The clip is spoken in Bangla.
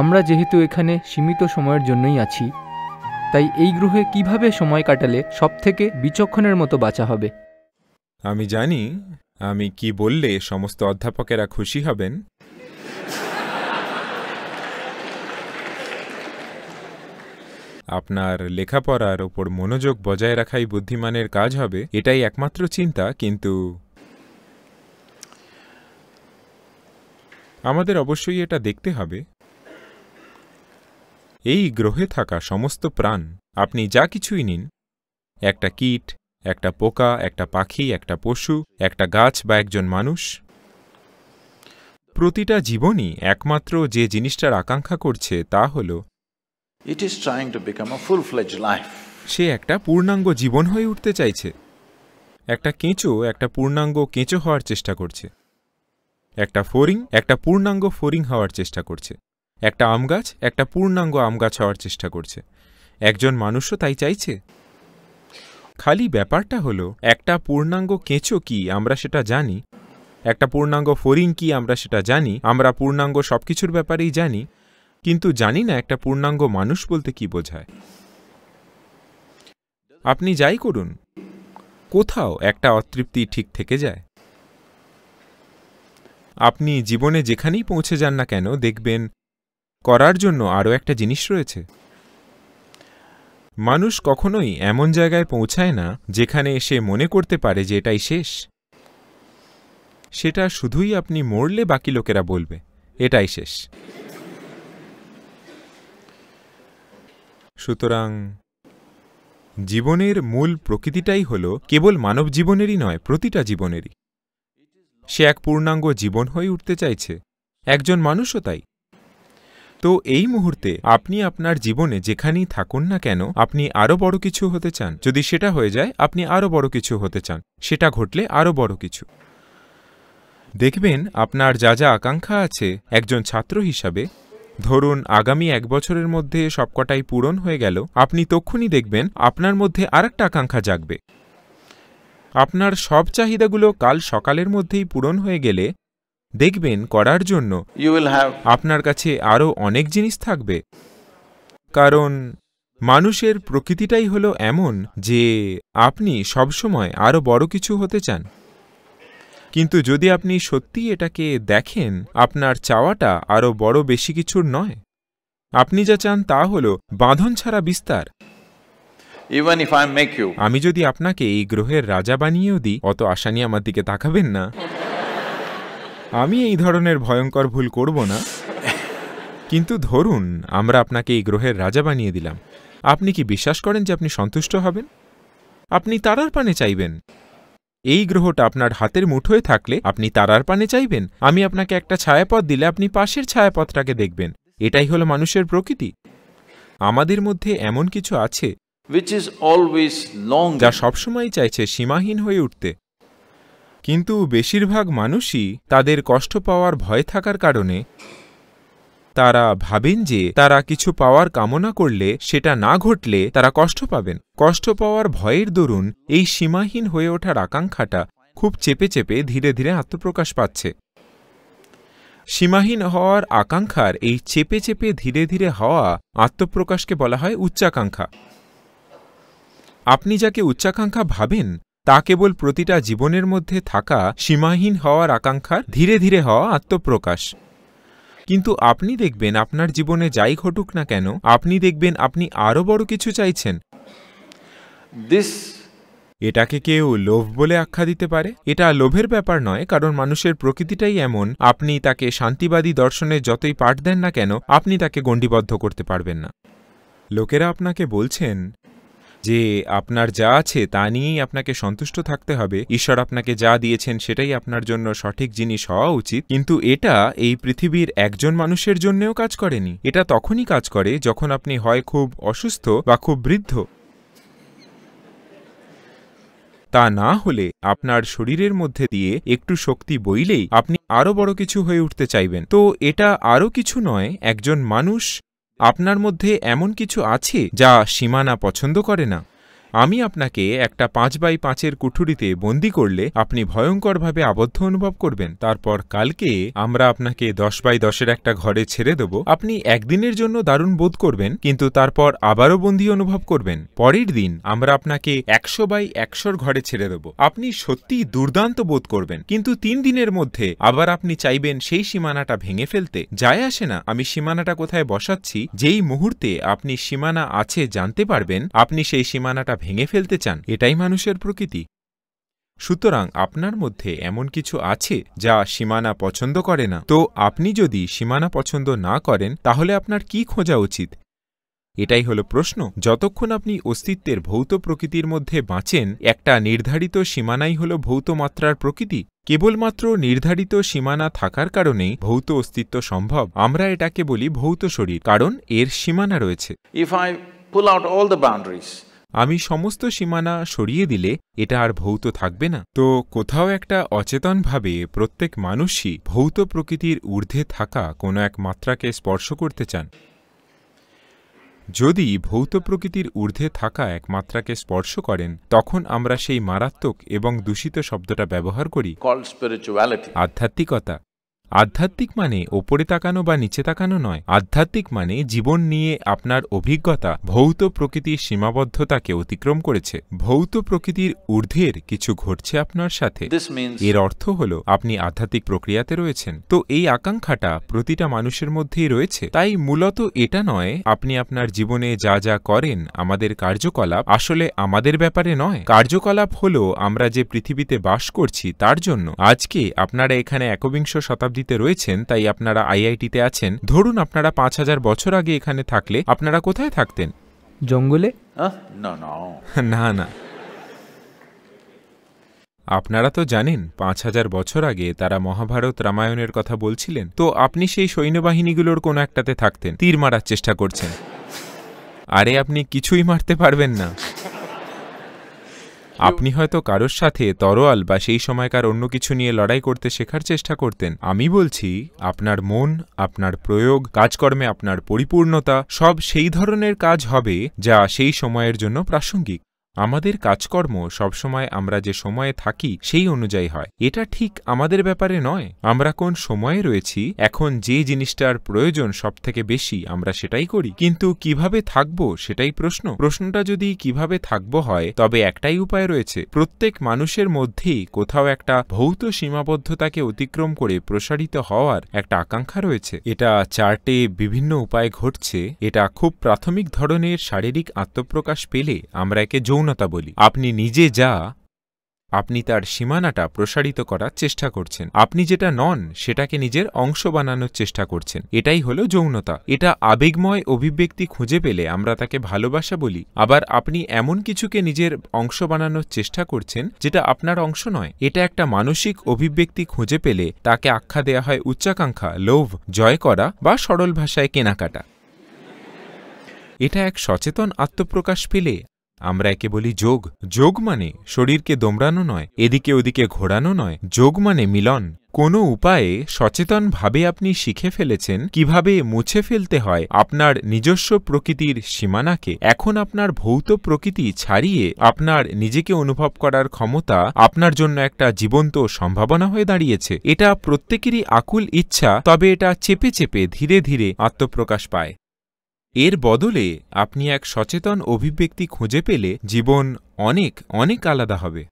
আমরা যেহেতু এখানে সীমিত সময়ের জন্যই আছি তাই এই গ্রহে কিভাবে সময় কাটালে সবথেকে বিচক্ষণের মতো বাঁচা হবে আমি জানি আমি কি বললে সমস্ত অধ্যাপকেরা খুশি হবেন আপনার লেখাপড়ার ওপর মনোযোগ বজায় রাখাই বুদ্ধিমানের কাজ হবে এটাই একমাত্র চিন্তা কিন্তু আমাদের অবশ্যই এটা দেখতে হবে এই গ্রহে থাকা সমস্ত প্রাণ আপনি যা কিছুই নিন একটা কীট একটা পোকা একটা পাখি একটা পশু একটা গাছ বা একজন মানুষ প্রতিটা জীবনই একমাত্র যে জিনিসটার আকাঙ্ক্ষা করছে তা হল it is trying to become a full fledged life সে একটা পূর্ণাঙ্গ জীবন হয়ে উঠতে চাইছে একটা কেঁচো একটা পূর্ণাঙ্গ কেঁচো হওয়ার চেষ্টা করছে একটা ফোরিং একটা পূর্ণাঙ্গ ফোরিং হওয়ার চেষ্টা করছে একটা আম গাছ একটা পূর্ণাঙ্গ আম গাছ হওয়ার চেষ্টা করছে একজন মানুষও তাই চাইছে খালি ব্যাপারটা হলো একটা পূর্ণাঙ্গ কেঁচো কি আমরা সেটা জানি একটা পূর্ণাঙ্গ ফরিং কি আমরা সেটা জানি আমরা পূর্ণাঙ্গ সব কিছুর ব্যাপারেই জানি কিন্তু জানি না একটা পূর্ণাঙ্গ মানুষ বলতে কি বোঝায় আপনি যাই করুন কোথাও একটা অতৃপ্তি ঠিক থেকে যায় আপনি জীবনে যেখানেই পৌঁছে যান না কেন দেখবেন করার জন্য আরও একটা জিনিস রয়েছে মানুষ কখনোই এমন জায়গায় পৌঁছায় না যেখানে এসে মনে করতে পারে যে এটাই শেষ সেটা শুধুই আপনি মরলে বাকি লোকেরা বলবে এটাই শেষ সুতরাং জীবনের মূল প্রকৃতিটাই হল কেবল মানব জীবনেরই নয় প্রতিটা জীবনেরই সে এক পূর্ণাঙ্গ জীবন হয়ে উঠতে চাইছে একজন মানুষও তাই তো এই মুহূর্তে আপনি আপনার জীবনে যেখানেই থাকুন না কেন আপনি আরও বড় কিছু হতে চান যদি সেটা হয়ে যায় আপনি আরও বড় কিছু হতে চান সেটা ঘটলে আরও বড় কিছু দেখবেন আপনার যা যা আকাঙ্ক্ষা আছে একজন ছাত্র হিসাবে ধরুন আগামী এক বছরের মধ্যে সবকটাই পূরণ হয়ে গেল আপনি তক্ষুনি দেখবেন আপনার মধ্যে আরেকটা আকাঙ্ক্ষা জাগবে আপনার সব চাহিদাগুলো কাল সকালের মধ্যেই পূরণ হয়ে গেলে দেখবেন করার জন্য আপনার কাছে আরও অনেক জিনিস থাকবে কারণ মানুষের প্রকৃতিটাই হলো এমন যে আপনি সবসময় আরও বড় কিছু হতে চান কিন্তু যদি আপনি সত্যি এটাকে দেখেন আপনার চাওয়াটা আরও বড় বেশি কিছুর নয় আপনি যা চান তা হল বাঁধন ছাড়া বিস্তার আমি যদি আপনাকে এই গ্রহের রাজা বানিয়েও দিই অত আশা নিয়ে আমার দিকে তাকাবেন না আমি এই ধরনের ভয়ঙ্কর ভুল করব না কিন্তু ধরুন আমরা আপনাকে এই গ্রহের রাজা বানিয়ে দিলাম আপনি কি বিশ্বাস করেন যে আপনি সন্তুষ্ট হবেন আপনি তারার পানে চাইবেন এই গ্রহটা আপনার হাতের মুঠোয় থাকলে আপনি তারার পানে চাইবেন আমি আপনাকে একটা ছায়াপথ দিলে আপনি পাশের ছায়াপথটাকে দেখবেন এটাই হলো মানুষের প্রকৃতি আমাদের মধ্যে এমন কিছু আছে যা সবসময় চাইছে সীমাহীন হয়ে উঠতে কিন্তু বেশিরভাগ মানুষই তাদের কষ্ট পাওয়ার ভয় থাকার কারণে তারা ভাবেন যে তারা কিছু পাওয়ার কামনা করলে সেটা না ঘটলে তারা কষ্ট পাবেন কষ্ট পাওয়ার ভয়ের দরুন এই সীমাহীন হয়ে ওঠার আকাঙ্ক্ষাটা খুব চেপে চেপে ধীরে ধীরে আত্মপ্রকাশ পাচ্ছে সীমাহীন হওয়ার আকাঙ্ক্ষার এই চেপে চেপে ধীরে ধীরে হওয়া আত্মপ্রকাশকে বলা হয় উচ্চাকাঙ্ক্ষা আপনি যাকে উচ্চাকাঙ্ক্ষা ভাবেন তা কেবল প্রতিটা জীবনের মধ্যে থাকা সীমাহীন হওয়ার আকাঙ্ক্ষার ধীরে ধীরে হওয়া আত্মপ্রকাশ কিন্তু আপনি দেখবেন আপনার জীবনে যাই ঘটুক না কেন আপনি দেখবেন আপনি আরও বড় কিছু চাইছেন এটাকে কেউ লোভ বলে আখ্যা দিতে পারে এটা লোভের ব্যাপার নয় কারণ মানুষের প্রকৃতিটাই এমন আপনি তাকে শান্তিবাদী দর্শনে যতই পাঠ দেন না কেন আপনি তাকে গণ্ডিবদ্ধ করতে পারবেন না লোকেরা আপনাকে বলছেন যে আপনার যা আছে তা নিয়েই আপনাকে সন্তুষ্ট থাকতে হবে ঈশ্বর আপনাকে যা দিয়েছেন সেটাই আপনার জন্য সঠিক জিনিস হওয়া উচিত কিন্তু এটা এই পৃথিবীর একজন মানুষের জন্যেও কাজ করেনি এটা তখনই কাজ করে যখন আপনি হয় খুব অসুস্থ বা খুব বৃদ্ধ তা না হলে আপনার শরীরের মধ্যে দিয়ে একটু শক্তি বইলেই আপনি আরও বড় কিছু হয়ে উঠতে চাইবেন তো এটা আরও কিছু নয় একজন মানুষ আপনার মধ্যে এমন কিছু আছে যা সীমানা পছন্দ করে না আমি আপনাকে একটা পাঁচ বাই পাঁচের কুঠুরিতে বন্দি করলে আপনি ভয়ঙ্করভাবে আবদ্ধ অনুভব করবেন তারপর কালকে আমরা আপনাকে দশ বাই দশের একটা ঘরে ছেড়ে দেব আপনি একদিনের জন্য দারুণ বোধ করবেন কিন্তু তারপর আবারও বন্দি অনুভব করবেন পরের দিন আমরা আপনাকে একশো বাই একশোর ঘরে ছেড়ে দেব আপনি সত্যি দুর্দান্ত বোধ করবেন কিন্তু তিন দিনের মধ্যে আবার আপনি চাইবেন সেই সীমানাটা ভেঙে ফেলতে যায় আসে না আমি সীমানাটা কোথায় বসাচ্ছি যেই মুহূর্তে আপনি সীমানা আছে জানতে পারবেন আপনি সেই সীমানাটা ভেঙে ফেলতে চান এটাই মানুষের প্রকৃতি সুতরাং আপনার মধ্যে এমন কিছু আছে যা সীমানা পছন্দ করে না তো আপনি যদি সীমানা পছন্দ না করেন তাহলে আপনার কি খোঁজা উচিত এটাই হল প্রশ্ন যতক্ষণ আপনি অস্তিত্বের ভৌত প্রকৃতির মধ্যে বাঁচেন একটা নির্ধারিত সীমানাই হল ভৌত মাত্রার প্রকৃতি কেবলমাত্র নির্ধারিত সীমানা থাকার কারণেই ভৌত অস্তিত্ব সম্ভব আমরা এটাকে বলি ভৌত শরীর কারণ এর সীমানা রয়েছে আমি সমস্ত সীমানা সরিয়ে দিলে এটা আর ভৌত থাকবে না তো কোথাও একটা অচেতনভাবে প্রত্যেক মানুষই ভৌত প্রকৃতির ঊর্ধ্বে থাকা কোনো এক মাত্রাকে স্পর্শ করতে চান যদি ভৌত প্রকৃতির ঊর্ধ্বে থাকা এক মাত্রাকে স্পর্শ করেন তখন আমরা সেই মারাত্মক এবং দূষিত শব্দটা ব্যবহার করি আধ্যাত্মিকতা আধ্যাত্মিক মানে ওপরে তাকানো বা নিচে তাকানো নয় আধ্যাত্মিক মানে জীবন নিয়ে আপনার অভিজ্ঞতা ভৌত প্রকৃতির সীমাবদ্ধতাকে অতিক্রম করেছে ভৌত প্রকৃতির ঊর্ধ্বের কিছু ঘটছে আপনার সাথে এর অর্থ হল আপনি আধ্যাত্মিক প্রক্রিয়াতে রয়েছেন তো এই আকাঙ্ক্ষাটা প্রতিটা মানুষের মধ্যেই রয়েছে তাই মূলত এটা নয় আপনি আপনার জীবনে যা যা করেন আমাদের কার্যকলাপ আসলে আমাদের ব্যাপারে নয় কার্যকলাপ হল আমরা যে পৃথিবীতে বাস করছি তার জন্য আজকে আপনারা এখানে একবিংশ শতাব্দী শতাব্দীতে রয়েছেন তাই আপনারা আইআইটিতে আছেন ধরুন আপনারা পাঁচ হাজার বছর আগে এখানে থাকলে আপনারা কোথায় থাকতেন জঙ্গলে না না আপনারা তো জানেন পাঁচ হাজার বছর আগে তারা মহাভারত রামায়ণের কথা বলছিলেন তো আপনি সেই সৈন্যবাহিনীগুলোর কোনো একটাতে থাকতেন তীর মারার চেষ্টা করছেন আরে আপনি কিছুই মারতে পারবেন না আপনি হয়তো কারোর সাথে তরোয়াল বা সেই সময়কার অন্য কিছু নিয়ে লড়াই করতে শেখার চেষ্টা করতেন আমি বলছি আপনার মন আপনার প্রয়োগ কাজকর্মে আপনার পরিপূর্ণতা সব সেই ধরনের কাজ হবে যা সেই সময়ের জন্য প্রাসঙ্গিক আমাদের কাজকর্ম সবসময় আমরা যে সময়ে থাকি সেই অনুযায়ী হয় এটা ঠিক আমাদের ব্যাপারে নয় আমরা কোন সময়ে রয়েছি এখন যে জিনিসটার প্রয়োজন সব থেকে বেশি আমরা সেটাই করি কিন্তু কিভাবে থাকব সেটাই প্রশ্ন প্রশ্নটা যদি কিভাবে থাকব হয় তবে একটাই উপায় রয়েছে প্রত্যেক মানুষের মধ্যেই কোথাও একটা ভৌত সীমাবদ্ধতাকে অতিক্রম করে প্রসারিত হওয়ার একটা আকাঙ্ক্ষা রয়েছে এটা চার্টে বিভিন্ন উপায়ে ঘটছে এটা খুব প্রাথমিক ধরনের শারীরিক আত্মপ্রকাশ পেলে আমরা একে যৌন মৌনতা বলি আপনি নিজে যা আপনি তার সীমানাটা প্রসারিত করার চেষ্টা করছেন আপনি যেটা নন সেটাকে নিজের অংশ বানানোর চেষ্টা করছেন এটাই হলো যৌনতা এটা আবেগময় অভিব্যক্তি খুঁজে পেলে আমরা তাকে ভালোবাসা বলি আবার আপনি এমন কিছুকে নিজের অংশ বানানোর চেষ্টা করছেন যেটা আপনার অংশ নয় এটা একটা মানসিক অভিব্যক্তি খুঁজে পেলে তাকে আখ্যা দেয়া হয় উচ্চাকাঙ্ক্ষা লোভ জয় করা বা সরল ভাষায় কেনাকাটা এটা এক সচেতন আত্মপ্রকাশ পেলে আমরা একে বলি যোগ যোগ মানে শরীরকে দোমড়ানো নয় এদিকে ওদিকে ঘোরানো নয় যোগ মানে মিলন কোনো উপায়ে সচেতনভাবে আপনি শিখে ফেলেছেন কিভাবে মুছে ফেলতে হয় আপনার নিজস্ব প্রকৃতির সীমানাকে এখন আপনার ভৌত প্রকৃতি ছাড়িয়ে আপনার নিজেকে অনুভব করার ক্ষমতা আপনার জন্য একটা জীবন্ত সম্ভাবনা হয়ে দাঁড়িয়েছে এটা প্রত্যেকেরই আকুল ইচ্ছা তবে এটা চেপে চেপে ধীরে ধীরে আত্মপ্রকাশ পায় এর বদলে আপনি এক সচেতন অভিব্যক্তি খুঁজে পেলে জীবন অনেক অনেক আলাদা হবে